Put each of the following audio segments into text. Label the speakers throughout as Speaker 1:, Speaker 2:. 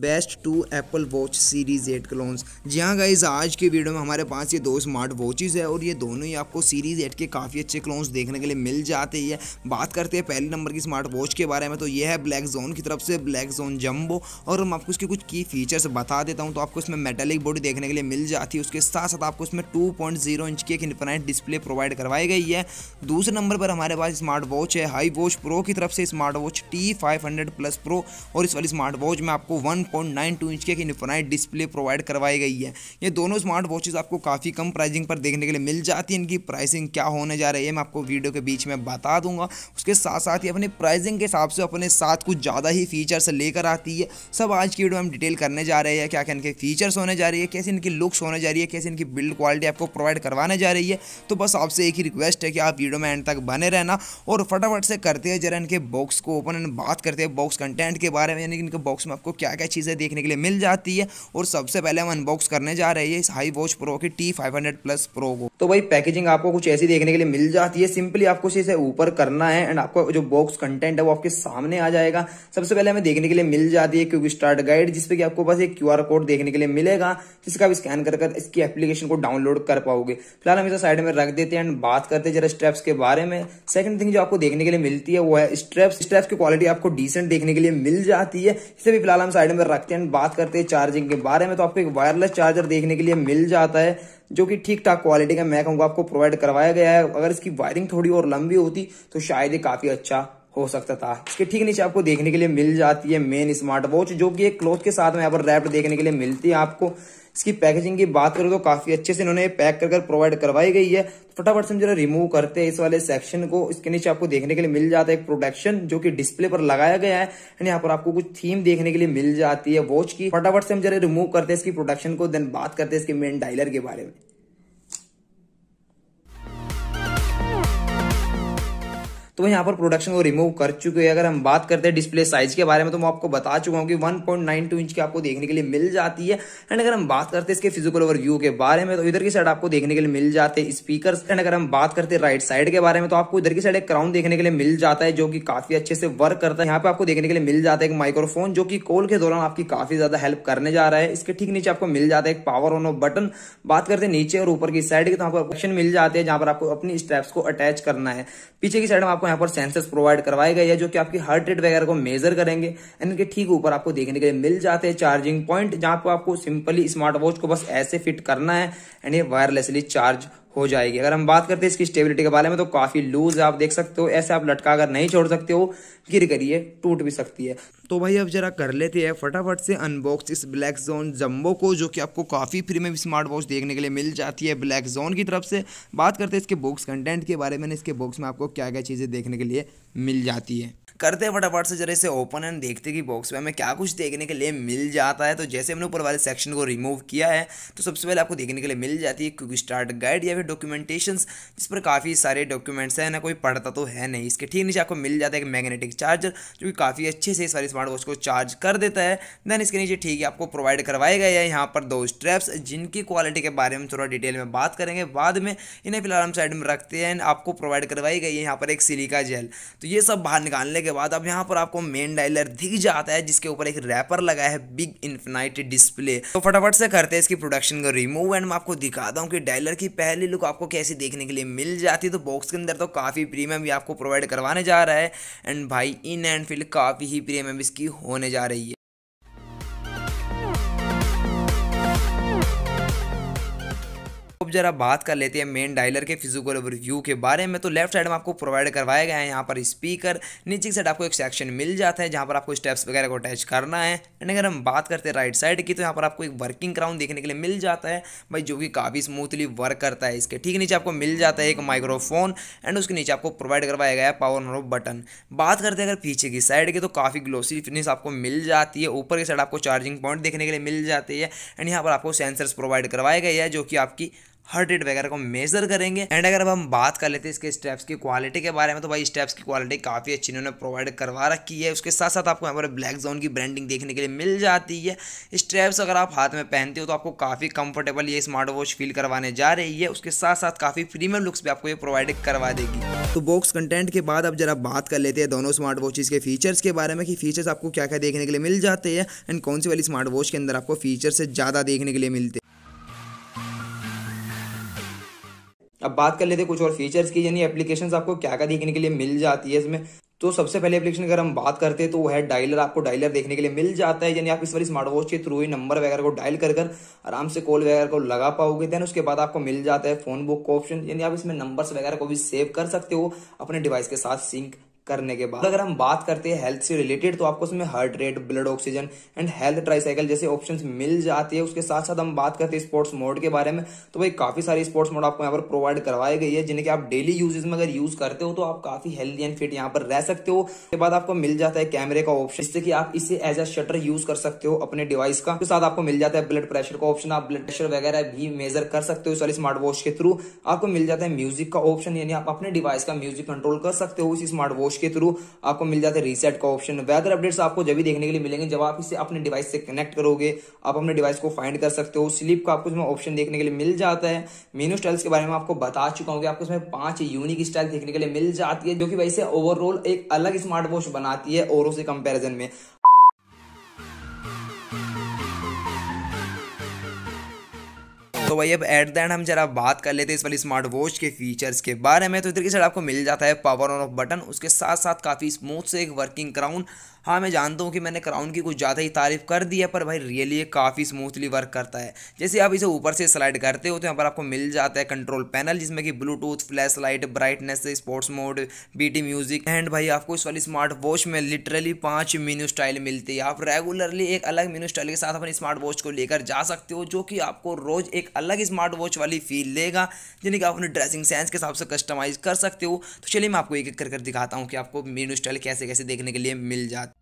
Speaker 1: best two Apple Watch series eight clones जी हाँ guys आज की वीडियो में हमारे पास ये दो स्मार्ट वॉचेज़ है और ये दोनों ही आपको सीरीज़ एट के काफ़ी अच्छे क्लोन्स देखने के लिए मिल जाते हैं बात करते हैं पहले नंबर की स्मार्ट वॉच के बारे में तो ये है ब्लैक जोन की तरफ से ब्लैक जोन जम्बो और हम आपको इसके कुछ की फीचर्स बता देता हूँ तो आपको इसमें मेटेलिक बॉडी देखने के लिए मिल जाती है उसके साथ साथ आपको इसमें टू इंच की एक इन्फिनाइट डिस्प्ले प्रोवाइड करवाई गई है दूसरे नंबर पर हमारे पास स्मार्ट वॉच है हाई वॉच प्रो की तरफ से smart watch T plus pro और इस वाली स्मार्ट वॉच में आपको वन 9.92 इंच की एक इन्फोनाइट डिस्प्ले प्रोवाइड करवाई गई है ये दोनों स्मार्ट वॉचेज़ आपको काफ़ी कम प्राइसिंग पर देखने के लिए मिल जाती है इनकी प्राइसिंग क्या होने जा रही है मैं आपको वीडियो के बीच में बता दूंगा उसके साथ साथ ही अपने प्राइसिंग के हिसाब से अपने साथ कुछ ज़्यादा ही फीचर्स लेकर आती है सब आज की वीडियो हम डिटेल करने जा रहे हैं क्या क्या इनके फीचर्स होने जा रही है कैसे इनकी लुक्स होने जा रही है कैसे इनकी बिल्ड क्वालिटी आपको प्रोवाइड करवाने जा रही है तो बस आपसे एक ही रिक्वेस्ट है कि आप वीडियो में एंड तक बने रहना और फटाफट से करते हैं जरा इनके बॉक्स को ओपन एंड बात करते हैं बॉक्स कंटेंट के बारे में यानी कि इनके बॉक्स में आपको क्या क्या चीज़ें देखने के लिए मिल जाती है और सबसे पहले हम अनबॉक्स करने जा रहे हैं इस हाई वॉच प्रो की टी फाइव प्लस प्रो को तो भाई पैकेजिंग आपको कुछ ऐसी देखने के लिए मिल जाती है सिंपली आपको इसे ऊपर करना है एंड आपको जो बॉक्स कंटेंट है वो आपके सामने आ जाएगा सबसे पहले हमें देखने के लिए मिल जाती है क्योंकि स्टार्ट गाइड जिसपे कि आपको बस एक क्यू कोड देखने के लिए मिलेगा जिसका आप स्कैन कर कर इसकी एप्लीकेशन को डाउनलोड कर पाओगे फिलहाल हम इसे साइड में रख देते हैं एंड बात करते हैं जरा स्ट्रेप्स के बारे में सेकंड थिंग जो आपको देखने के लिए मिलती है वो है स्ट्रेप्स स्ट्रेप्स की क्वालिटी आपको डिसेंट देखने के लिए मिल जाती है इसे भी फिलहाल हम साइड में अंदर रखते हैं बात करते हैं चार्जिंग के बारे में तो आपको एक वायरलेस चार्जर देखने के लिए मिल जाता है जो कि ठीक ठाक क्वालिटी का मैं कहूंगा आपको प्रोवाइड करवाया गया है अगर इसकी वायरिंग थोड़ी और लंबी होती तो शायद ये काफ़ी अच्छा हो सकता था इसके ठीक नीचे आपको देखने के लिए मिल जाती है मेन स्मार्ट वॉच जो कि एक क्लोथ के साथ में यहाँ पर रैप्ड देखने के लिए मिलती है आपको इसकी पैकेजिंग की बात करूँ तो काफी अच्छे से इन्होंने पैक कर प्रोवाइड करवाई गई है फटाफट से हम जरा रिमूव करते हैं इस वाले सेक्शन को इसके नीचे आपको देखने के लिए मिल जाता है एक प्रोटेक्शन जो कि डिस्प्ले पर लगाया गया है एंड यहाँ पर आपको कुछ थीम देखने के लिए मिल जाती है वॉच की फटाफट से हम जरा रिमूव करते हैं इसकी प्रोटेक्शन को देन बात करते हैं इसके मेन डायलर के बारे में तो वो यहाँ पर प्रोडक्शन को रिमूव कर चुके हैं अगर हम बात करते हैं डिस्प्ले साइज के बारे में तो मैं आपको बता चुका हूँ कि 1.92 इंच की आपको देखने के लिए मिल जाती है एंड अगर हम बात करते हैं इसके फिजिकल ओवर व्यू के बारे में तो इधर की साइड आपको देखने के लिए मिल जाते हैं स्पीकर एंड अगर हम बात करते हैं राइट साइड के बारे में तो आपको इधर की साइड एक क्राउन देखने के लिए मिल जाता है जो कि काफी अच्छे से वर्क करता है यहाँ पे आपको देखने के लिए मिल जाता है एक माइक्रोफोन जो कि कॉल के दौरान आपकी काफी ज्यादा हेल्प करने जा रहा है इसके ठीक नीचे आपको मिल जाता है एक पावर ऑन ऑफ बटन बात करते हैं नीचे और ऊपर की साइड की तो आपको ऑप्शन मिल जाते हैं जहां पर आपको अपनी स्टेप्स को अटैच करना है पीछे की साइड में आपको आपको यहाँ पर सेंसर्स प्रोवाइड करवाए गए हैं जो कि आपकी हार्ट रेट वगैरह को मेजर करेंगे इनके ठीक ऊपर आपको देखने के लिए मिल जाते हैं चार्जिंग पॉइंट जहां पर आपको सिंपली स्मार्ट वॉच को बस ऐसे फिट करना है एंड ये वायरलेसली चार्ज हो जाएगी अगर हम बात करते हैं इसकी स्टेबिलिटी के बारे में तो काफ़ी लूज है आप देख सकते हो ऐसे आप लटका कर नहीं छोड़ सकते हो गिर करिए टूट भी सकती है तो भाई अब जरा कर लेते हैं फटाफट से अनबॉक्स इस ब्लैक जोन जम्बो को जो कि आपको काफ़ी फ्री में स्मार्ट वॉच देखने के लिए मिल जाती है ब्लैक जोन की तरफ से बात करते हैं इसके बॉक्स कंटेंट के बारे में इसके बॉक्स में आपको क्या क्या चीज़ें देखने के लिए मिल जाती है करते हैं फटाफट से जरा इसे ओपन एंड देखते कि बॉक्स में हमें क्या कुछ देखने के लिए मिल जाता है तो जैसे हमने ऊपर वाले सेक्शन को रिमूव किया है तो सबसे पहले आपको देखने के लिए मिल जाती है क्योंकि स्टार्ट गाइड या फिर डॉक्यूमेंटेशन जिस पर काफ़ी सारे डॉक्यूमेंट्स हैं ना कोई पढ़ता तो है नहीं इसके ठीक नीचे आपको मिल जाता है एक मैग्नेटिक चार्जर जो कि काफ़ी अच्छे से इस वाले स्मार्ट वॉच को चार्ज कर देता है देन इसके नीचे ठीक है आपको प्रोवाइड करवाए गए हैं यहाँ पर दो स्ट्रैप्स जिनकी क्वालिटी के बारे में थोड़ा डिटेल में बात करेंगे बाद में इन्हें फिलहाल हम साइड में रखते हैं आपको प्रोवाइड करवाई गई है यहाँ पर एक सिलिका जेल तो ये सब बाहर निकालने के बाद अब यहाँ पर आपको मेन डायलर दिख जाता है जिसके ऊपर एक रैपर लगा है बिग इन्फिनाइट डिस्प्ले तो फटाफट से करते हैं इसकी प्रोडक्शन को रिमूव एंड मैं आपको दिखाता हूँ कि डायलर की पहली लुक आपको कैसी देखने के लिए मिल जाती है तो बॉक्स के अंदर तो काफ़ी प्रीमियम भी आपको प्रोवाइड करवाने जा रहा है एंड भाई इन एंड फील्ड काफ़ी ही प्रीमियम इसकी होने जा रही है जरा बात कर लेते हैं मेन डायलर के फिजिकल ओवरव्यू के बारे में तो लेफ्ट साइड में आपको प्रोवाइड करवाया गया है यहाँ पर स्पीकर नीचे की साइड आपको एक सेक्शन मिल जाता है जहाँ पर आपको स्टेप्स वगैरह को अटैच करना है एंड अगर हम बात करते हैं राइट साइड की तो यहाँ पर आपको एक वर्किंग क्राउन देखने के लिए मिल जाता है भाई जो कि काफ़ी स्मूथली वर्क करता है इसके ठीक नीचे आपको मिल जाता है एक माइक्रोफोन एंड उसके नीचे आपको प्रोवाइड करवाया गया है पावर नो बटन बात करते हैं अगर पीछे की साइड की तो काफ़ी ग्लोसी फिनिश आपको मिल जाती है ऊपर की साइड आपको चार्जिंग पॉइंट देखने के लिए मिल जाती है एंड यहाँ पर आपको सेंसर्स प्रोवाइड करवाए गए हैं जो कि आपकी हर्ट रेट वगैरह को मेजर करेंगे एंड अगर अब हम बात कर लेते हैं इसके स्टेप्स की क्वालिटी के बारे में तो भाई स्टेप्स की क्वालिटी काफ़ी अच्छी इन्होंने प्रोवाइड करवा रखी है उसके साथ साथ आपको यहाँ पर ब्लैक जोन की ब्रांडिंग देखने के लिए मिल जाती है स्ट्रैप्स अगर आप हाथ में पहनते हो तो आपको काफ़ी कंफर्टेबल ये स्मार्ट वॉच फील करवाने जा रही है उसके साथ साथ काफ़ी प्रीमियम लुक्स भी आपको ये प्रोवाइड करवा देगी तो बॉक्स कंटेंट के बाद अब जरा बात कर लेते हैं दोनों स्मार्ट वॉचेज़ के फीचर्स के बारे में कि फीचर्स आपको क्या क्या देखने के लिए मिल जाते हैं एंड कौन सी वाली स्मार्ट वॉच के अंदर आपको फीचर्स ज़्यादा देखने के लिए मिलते हैं अब बात कर लेते हैं कुछ और फीचर्स की यानी एप्लीकेशन आपको क्या क्या देखने के लिए मिल जाती है इसमें तो सबसे पहले एप्लीकेशन अगर हम बात करते हैं तो वो है डायलर आपको डायलर देखने के लिए मिल जाता है यानी आप इस बार स्मार्ट वॉच के थ्रू ही नंबर वगैरह को डायल कर कर आराम से कॉल वगैरह को लगा पाओगे देन उसके बाद आपको मिल जाता है फोन बुक का ऑप्शन यानी आप इसमें नंबर्स वगैरह को भी सेव कर सकते हो अपने डिवाइस के साथ सिंक करने के बाद अगर हम बात करते हैं हेल्थ से रिलेटेड तो आपको उसमें heart rate blood oxygen and health tricycle जैसे ऑप्शन मिल जाती है उसके साथ साथ हम बात करते हैं स्पोर्ट्स मोड के बारे में तो भाई काफी सारे स्पोर्ट्स मोड आपको यहाँ पर प्रोवाइड करवाई गई है जिनके आप डेली यूजेस में अगर यूज करते हो तो आप काफी हेल्थी एंड फिट यहाँ पर रह सकते हो उसके बाद आपको मिल जाता है कैमरे का ऑप्शन जिससे कि आप इसे एज अ शटर यूज कर सकते हो अपने डिवाइस का साथ आपको मिल जाता है ब्लड प्रेशर का ऑप्शन आप ब्लड प्रेशर वगैरह भी मेजर कर सकते हो सारी स्मार्ट वॉच के थ्रू आपको मिल जाता है म्यूजिक का ऑप्शन यानी आप अपने डिवाइस का म्यूजिक कंट्रोल कर सकते हो इस स्मार्ट वॉच कोच के थ्रू आपको मिल जाते हैं रीसेट का ऑप्शन वेदर अपडेट्स आपको जब भी देखने के लिए मिलेंगे जब आप इसे अपने डिवाइस से कनेक्ट करोगे आप अपने डिवाइस को फाइंड कर सकते हो स्लीप का आपको इसमें ऑप्शन देखने के लिए मिल जाता है मीनू स्टाइल्स के बारे में आपको बता चुका हूँ कि आपको इसमें पांच यूनिक स्टाइल देखने के लिए मिल जाती है जो कि वैसे ओवरऑल एक अलग स्मार्ट वॉच बनाती है और उसके कंपेरिजन में तो वही अब एट द एंड हम जरा बात कर लेते हैं इस वाली स्मार्ट वॉच के फीचर्स के बारे में तो इधर की साइड आपको मिल जाता है पावर ऑन ऑफ बटन उसके साथ साथ काफ़ी स्मूथ से एक वर्किंग क्राउन हाँ मैं जानता हूँ कि मैंने क्राउन की कुछ ज़्यादा ही तारीफ कर दी है पर भाई रियली ये काफ़ी स्मूथली वर्क करता है जैसे आप इसे ऊपर से स्लाइड करते हो तो यहाँ पर आपको मिल जाता है कंट्रोल पैनल जिसमें कि bluetooth flash light brightness sports mode बी म्यूजिक एंड भाई आपको इस वाली स्मार्ट वॉच में लिटरली पाँच मीनू स्टाइल मिलती है आप रेगुलरली एक अलग मीनू स्टाइल के साथ अपनी स्मार्ट वॉच को लेकर जा सकते हो जो कि आपको रोज़ एक अलग स्मार्ट वॉच वाली फील लेगा जिन्हें कि आप अपने ड्रेसिंग सेंस के हिसाब से कस्टमाइज़ कर सकते हो तो चलिए मैं आपको एक एक कर कर दिखाता हूँ कि आपको मेन्यू स्टाइल कैसे कैसे देखने के लिए मिल जाता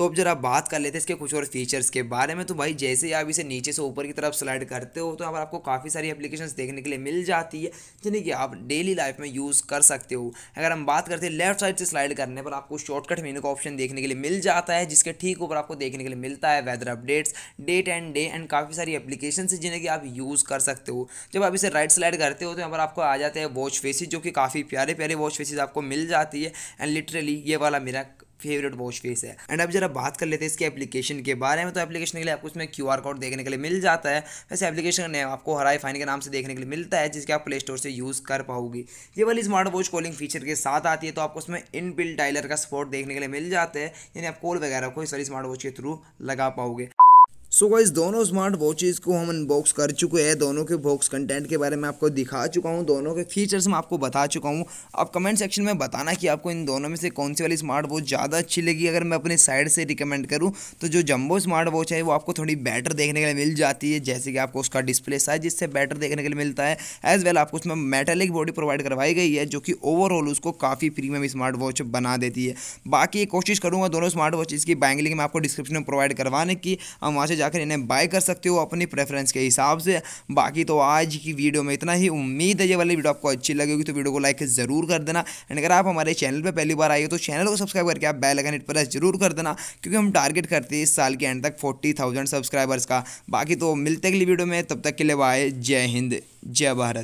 Speaker 1: तो अब जरा बात कर लेते हैं इसके कुछ और फीचर्स के बारे में तो भाई जैसे ही आप इसे नीचे से ऊपर की तरफ स्लाइड करते हो तो यहाँ पर आपको काफ़ी सारी एप्लीकेशन देखने के लिए मिल जाती है जिन्हें कि आप डेली लाइफ में यूज़ कर सकते हो अगर हम बात करते हैं लेफ्ट साइड से स्लाइड करने पर आपको शॉर्टकट मेनू का ऑप्शन देखने के लिए मिल जाता है जिसके ठीक ऊपर आपको देखने के लिए मिलता है weather updates date and day and काफ़ी सारी एप्लीकेशन है जिन्हें कि आप यूज़ कर सकते हो जब आप इसे राइट स्लाइड करते हो तो यहाँ पर आपको आ जाते हैं वॉच फेसिस जो कि काफ़ी प्यारे प्यारे वॉच फेसिस आपको मिल जाती है एंड लिटरली ये वाला मेरा फेवरेट वॉश फेस है एंड अब जरा बात कर लेते हैं इसके एप्लीकेशन के बारे में तो एप्लीकेशन के लिए आपको इसमें क्यू कोड देखने के लिए मिल जाता है वैसे एप्लीकेशन ने आपको हराई फाइन के नाम से देखने के लिए मिलता है जिसके आप प्ले स्टोर से यूज़ कर पाओगी ये वाली स्मार्ट वॉच कॉलिंग फीचर के साथ आती है तो आपको उसमें इन बिल टाइलर का सपोर्ट देखने के लिए मिल जाता है यानी आप कॉल वगैरह को इस वाली स्मार्ट वॉच के थ्रू लगा पाओगे सो so गाइज दोनों स्मार्ट वॉचेज को हम अनबॉक्स कर चुके हैं दोनों के बॉक्स कंटेंट के बारे में आपको दिखा चुका हूँ दोनों के फीचर्स मैं आपको बता चुका हूँ आप कमेंट सेक्शन में बताना कि आपको इन दोनों में से कौन सी वाली स्मार्ट वॉच ज़्यादा अच्छी लगी अगर मैं अपने साइड से रिकमेंड करूँ तो जो जम्बो स्मार्ट वॉच है वो आपको थोड़ी बेटर देखने के लिए मिल जाती है जैसे कि आपको उसका डिस्प्ले साइज इससे बेटर देखने के लिए मिलता है एज वेल आपको उसमें मेटेलिक बॉडी प्रोवाइड करवाई गई है जो कि ओवरऑल उसको काफ़ी प्रीमियम स्मार्ट वॉच बना देती है बाकी कोशिश करूँगा दोनों स्मार्ट वॉचेज़ की बैंगलिंग लिंक मैं आपको डिस्क्रिप्शन में प्रोवाइड करवाने की हम वहाँ से जाकर इन्हें बाय कर सकते हो अपनी प्रेफरेंस के हिसाब से बाकी तो आज की वीडियो में इतना ही उम्मीद है ये वाली वीडियो आपको अच्छी लगेगी तो वीडियो को लाइक ज़रूर कर देना एंड अगर आप हमारे चैनल पर पहली बार आइए तो चैनल को सब्सक्राइब करके आप बेल आइकन हिट प्रेस जरूर कर देना क्योंकि हम टारगेट करते हैं इस साल के एंड तक फोर्टी सब्सक्राइबर्स का बाकी तो मिलते अगली वीडियो में तब तक के लिए बाय जय हिंद जय भारत